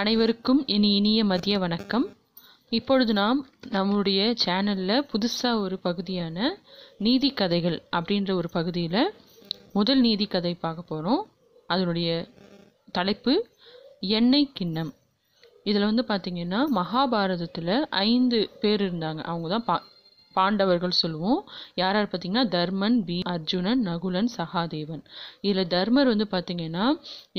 அனைவருக்கும் இனி இனிய மதிய வணக்கம் இப்பொழுது நாம் நம்முடைய சேனலில் புதுசாக ஒரு பகுதியான நீதி கதைகள் அப்படின்ற ஒரு பகுதியில் முதல் நீதி கதை பார்க்க போகிறோம் அதனுடைய தலைப்பு எண்ணெய் கிண்ணம் இதில் வந்து பார்த்திங்கன்னா மகாபாரதத்தில் ஐந்து பேர் இருந்தாங்க அவங்க தான் பா பாண்டவர்கள் சொல்லுவோம் யார் யார் பார்த்தீங்கன்னா தர்மன் பி அர்ஜுனன் நகுலன் சகாதேவன் இதில் தர்மர் வந்து பார்த்திங்கன்னா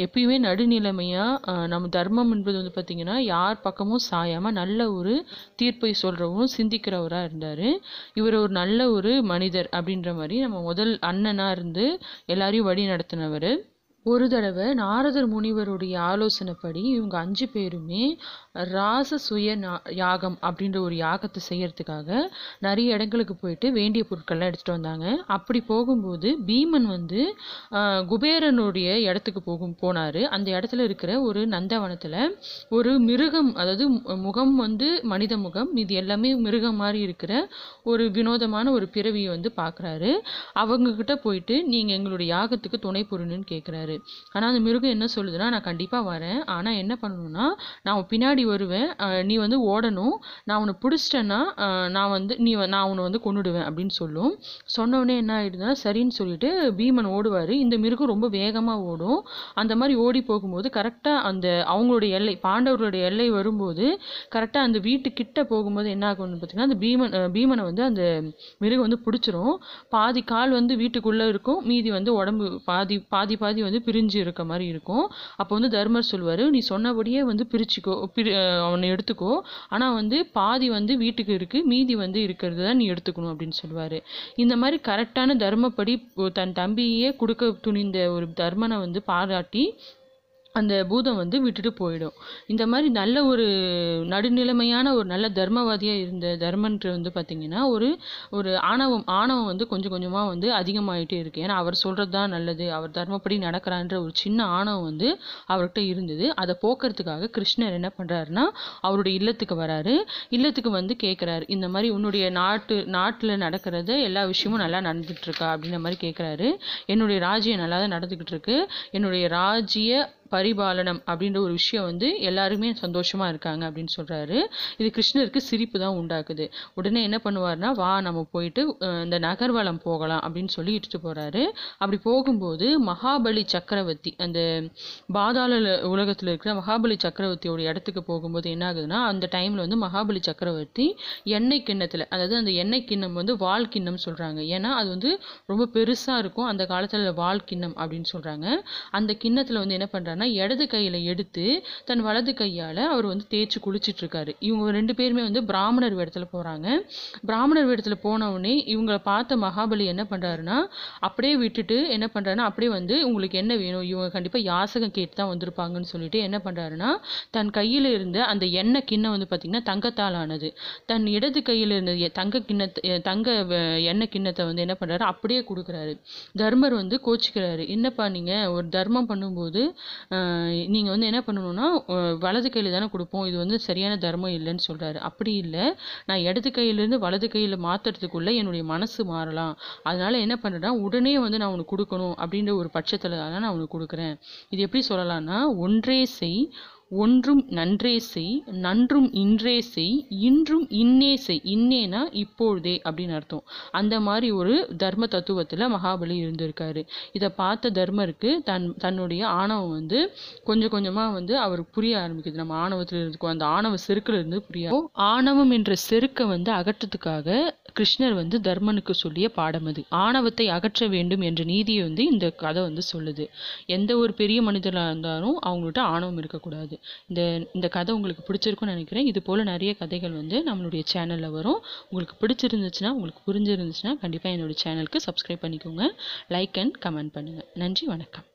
எப்பயுமே நடுநிலைமையாக நம்ம தர்மம் என்பது வந்து பார்த்திங்கன்னா யார் பக்கமும் சாயாமல் நல்ல ஒரு தீர்ப்பை சொல்கிறவரும் சிந்திக்கிறவராக இருந்தார் இவர் ஒரு நல்ல ஒரு மனிதர் அப்படின்ற மாதிரி நம்ம முதல் அண்ணனாக இருந்து எல்லாரையும் வழி நடத்தினவர் ஒரு தடவை நாரதர் முனிவருடைய ஆலோசனைப்படி இவங்க அஞ்சு பேருமே ராச சுய யாகம் அப்படின்ற ஒரு யாகத்தை செய்யறதுக்காக நிறைய இடங்களுக்கு போயிட்டு வேண்டிய பொருட்கள்லாம் எடுத்துகிட்டு வந்தாங்க அப்படி போகும்போது பீமன் வந்து குபேரனுடைய இடத்துக்கு போகும் போனார் அந்த இடத்துல இருக்கிற ஒரு நந்தவனத்தில் ஒரு மிருகம் அதாவது முகம் வந்து மனித முகம் இது எல்லாமே மிருகம் மாதிரி இருக்கிற ஒரு வினோதமான ஒரு பிறவியை வந்து பார்க்குறாரு அவங்கக்கிட்ட போயிட்டு நீங்கள் எங்களுடைய யாகத்துக்கு துணை பொருணுன்னு கேட்குறாரு சொல்கிறாரு ஆனால் அந்த மிருகம் என்ன சொல்லுதுன்னா நான் கண்டிப்பாக வரேன் ஆனால் என்ன பண்ணணும்னா நான் உன் பின்னாடி வருவேன் நீ வந்து ஓடணும் நான் உன்னை பிடிச்சிட்டேன்னா நான் வந்து நீ நான் உன்னை வந்து கொண்டுடுவேன் அப்படின்னு சொல்லும் சொன்னோடனே என்ன ஆகிடுதுன்னா சரின்னு சொல்லிட்டு பீமன் ஓடுவார் இந்த மிருகம் ரொம்ப வேகமாக ஓடும் அந்த மாதிரி ஓடி போகும்போது கரெக்டாக அந்த அவங்களுடைய எல்லை பாண்டவர்களுடைய எல்லை வரும்போது கரெக்டாக அந்த வீட்டுக்கிட்ட போகும்போது என்ன ஆகும்னு பார்த்தீங்கன்னா அந்த பீமன் பீமனை வந்து அந்த மிருகம் வந்து பிடிச்சிரும் பாதி கால் வந்து வீட்டுக்குள்ளே இருக்கும் மீதி வந்து உடம்பு பாதி பாதி பாதி வந்து பிரிஞ்சு இருக்க மாதிரி இருக்கும் அப்போ வந்து தர்மர் சொல்வார் நீ சொன்னபடியே வந்து பிரிச்சுக்கோ பிரி அவனை எடுத்துக்கோ ஆனால் வந்து பாதி வந்து வீட்டுக்கு இருக்குது மீதி வந்து இருக்கிறது தான் நீ எடுத்துக்கணும் அப்படின்னு சொல்லுவார் இந்த மாதிரி கரெக்டான தர்மப்படி தன் தம்பியே கொடுக்க துணிந்த ஒரு தர்மனை வந்து பாராட்டி அந்த பூதம் வந்து விட்டுட்டு போயிடும் இந்த மாதிரி நல்ல ஒரு நடுநிலைமையான ஒரு நல்ல தர்மவாதியாக இருந்த தர்மன்ட்டு வந்து பார்த்திங்கன்னா ஒரு ஒரு ஆணவம் ஆணவம் வந்து கொஞ்சம் கொஞ்சமாக வந்து அதிகமாகிட்டே இருக்குது ஏன்னா அவர் சொல்கிறது தான் நல்லது அவர் தர்மப்படி நடக்கிறான்ற ஒரு சின்ன ஆணவம் வந்து அவர்கிட்ட இருந்தது அதை போக்குறதுக்காக கிருஷ்ணர் என்ன பண்ணுறாருன்னா அவருடைய இல்லத்துக்கு வராரு இல்லத்துக்கு வந்து கேட்குறாரு இந்த மாதிரி உன்னுடைய நாட்டு நாட்டில் நடக்கிறத எல்லா விஷயமும் நல்லா நடந்துகிட்ருக்கா அப்படின்ற மாதிரி கேட்குறாரு என்னுடைய ராஜ்யம் நல்லா தான் நடந்துக்கிட்டு இருக்கு என்னுடைய ராஜ்ய பரிபாலனம் அப்படின்ற ஒரு விஷயம் வந்து எல்லாருமே சந்தோஷமாக இருக்காங்க அப்படின்னு சொல்கிறாரு இது கிருஷ்ணருக்கு சிரிப்பு தான் உண்டாக்குது உடனே என்ன பண்ணுவார்னா வா நம்ம போயிட்டு இந்த நகர்வலம் போகலாம் அப்படின்னு சொல்லி இட்டுட்டு போகிறாரு அப்படி போகும்போது மகாபலி சக்கரவர்த்தி அந்த பாதாள உலகத்தில் இருக்கிற மகாபலி சக்கரவர்த்தியோட இடத்துக்கு போகும்போது என்ன ஆகுதுன்னா அந்த டைமில் வந்து மகாபலி சக்கரவர்த்தி எண்ணெய் கிண்ணத்தில் அதாவது அந்த எண்ணெய் கிண்ணம் வந்து வால் கிண்ணம் சொல்கிறாங்க ஏன்னா அது வந்து ரொம்ப பெருசாக இருக்கும் அந்த காலத்தில் வால் கிண்ணம் அப்படின்னு சொல்கிறாங்க அந்த கிண்ணத்தில் வந்து என்ன பண்ணுறாங்க பண்ணுறாருன்னா இடது கையில் எடுத்து தன் வலது கையால் அவர் வந்து தேய்ச்சி குளிச்சிட்ருக்காரு இவங்க ரெண்டு பேருமே வந்து பிராமணர் வேடத்தில் போகிறாங்க பிராமணர் வேடத்தில் போனவுடனே இவங்களை பார்த்த மகாபலி என்ன பண்ணுறாருன்னா அப்படியே விட்டுட்டு என்ன பண்ணுறாருன்னா அப்படியே வந்து உங்களுக்கு என்ன வேணும் இவங்க கண்டிப்பாக யாசகம் கேட்டு தான் வந்திருப்பாங்கன்னு சொல்லிட்டு என்ன பண்ணுறாருன்னா தன் கையில் இருந்த அந்த எண்ணெய் கிண்ணம் வந்து பார்த்திங்கன்னா தங்கத்தால் ஆனது தன் இடது கையில் இருந்த தங்க கிண்ணத்தை தங்க எண்ணெய் கிண்ணத்தை வந்து என்ன பண்ணுறாரு அப்படியே கொடுக்குறாரு தர்மர் வந்து கோச்சிக்கிறாரு என்னப்பா நீங்கள் ஒரு தர்மம் பண்ணும்போது நீங்கள் வந்து என்ன பண்ணணுன்னா வலது கையில் தானே கொடுப்போம் இது வந்து சரியான தர்மம் இல்லைன்னு சொல்கிறாரு அப்படி இல்லை நான் இடது கையிலேருந்து வலது கையில் மாற்றுறதுக்குள்ளே என்னுடைய மனசு மாறலாம் அதனால் என்ன பண்ணுறேன்னா உடனே வந்து நான் உனக்கு கொடுக்கணும் அப்படின்ற ஒரு பட்சத்தில் தான் நான் உனக்கு கொடுக்குறேன் இது எப்படி சொல்லலாம்னா ஒன்றே செய் ஒன்றும் நன்றே செய் நன்றும் இன்றே செய் இன்றும் இன்னே செய் இன்னேனா இப்பொழுதே அப்படின்னு அர்த்தம் அந்த மாதிரி ஒரு தர்ம தத்துவத்தில் மகாபலி இருந்திருக்காரு இதை பார்த்த தர்மருக்கு தன் தன்னுடைய ஆணவம் வந்து கொஞ்சம் கொஞ்சமாக வந்து அவருக்கு புரிய ஆரம்பிக்குது நம்ம ஆணவத்தில் இருக்கோம் அந்த ஆணவ செருக்கில் இருந்து புரியும் ஆணவம் என்ற செருக்கை வந்து அகற்றத்துக்காக கிருஷ்ணர் வந்து தர்மனுக்கு சொல்லிய பாடம் அது ஆணவத்தை அகற்ற வேண்டும் என்ற நீதியை வந்து இந்த கதை வந்து சொல்லுது எந்த ஒரு பெரிய மனிதனாக இருந்தாலும் அவங்கள்ட்ட ஆணவம் இருக்கக்கூடாது இந்த இந்த கதை உங்களுக்கு பிடிச்சிருக்குன்னு நினைக்கிறேன் இது போல் நிறைய கதைகள் வந்து நம்மளுடைய சேனலில் வரும் உங்களுக்கு பிடிச்சிருந்துச்சுன்னா உங்களுக்கு புரிஞ்சிருந்துச்சுன்னா கண்டிப்பாக என்னுடைய சேனலுக்கு சப்ஸ்கிரைப் பண்ணிக்கோங்க லைக் அண்ட் கமெண்ட் பண்ணுங்கள் நன்றி வணக்கம்